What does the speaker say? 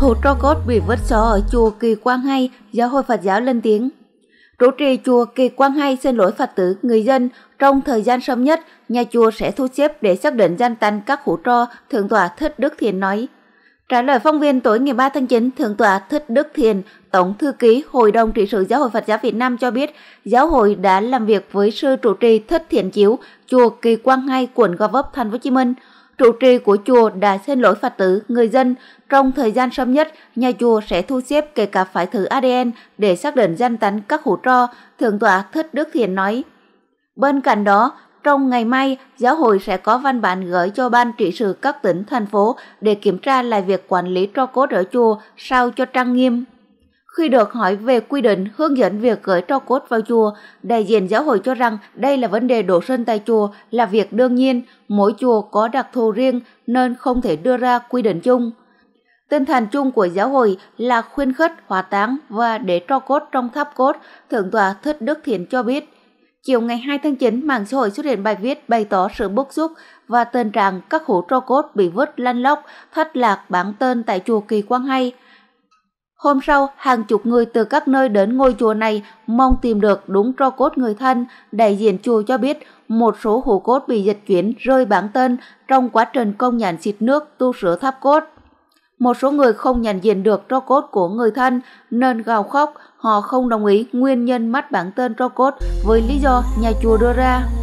Hồ cốt bị vứt xó ở chùa Kỳ Quang Hay, giáo hội Phật giáo lên tiếng. Trụ trì chùa Kỳ Quang Hay xin lỗi Phật tử, người dân, trong thời gian sớm nhất, nhà chùa sẽ thu xếp để xác định danh tánh các hủ tro, Thượng tọa Thích Đức Thiền nói. Trả lời phong viên tối ngày 3 tháng 9, Thượng tọa Thích Đức Thiền, Tổng thư ký Hội đồng trị sự Giáo hội Phật giáo Việt Nam cho biết, giáo hội đã làm việc với sư trụ trì Thích Thiện Chiếu, chùa Kỳ Quang Hay, quận Gò Vấp, Thành phố Hồ Chí Minh. Trụ trì của chùa đã xin lỗi Phật tử, người dân. Trong thời gian sớm nhất, nhà chùa sẽ thu xếp kể cả phải thử ADN để xác định danh tánh các hũ tro, Thượng tọa Thích Đức Thiền nói. Bên cạnh đó, trong ngày mai, giáo hội sẽ có văn bản gửi cho ban trị sự các tỉnh, thành phố để kiểm tra lại việc quản lý tro cốt ở chùa sao cho trang nghiêm. Khi được hỏi về quy định hướng dẫn việc gửi tro cốt vào chùa, đại diện giáo hội cho rằng đây là vấn đề đổ sơn tại chùa là việc đương nhiên, mỗi chùa có đặc thù riêng nên không thể đưa ra quy định chung. Tinh thần chung của giáo hội là khuyên khất hòa táng và để tro cốt trong tháp cốt, Thượng tọa Thích Đức Thiện cho biết. Chiều ngày 2 tháng 9, mạng xã hội xuất hiện bài viết bày tỏ sự bức xúc và tình trạng các hũ tro cốt bị vứt lăn lóc, thất lạc bản tên tại chùa Kỳ Quang Hay – Hôm sau, hàng chục người từ các nơi đến ngôi chùa này mong tìm được đúng tro cốt người thân. Đại diện chùa cho biết một số hủ cốt bị dịch chuyển rơi bản tên trong quá trình công nhàn xịt nước tu sửa tháp cốt. Một số người không nhận diện được tro cốt của người thân nên gào khóc, họ không đồng ý nguyên nhân mất bản tên tro cốt với lý do nhà chùa đưa ra.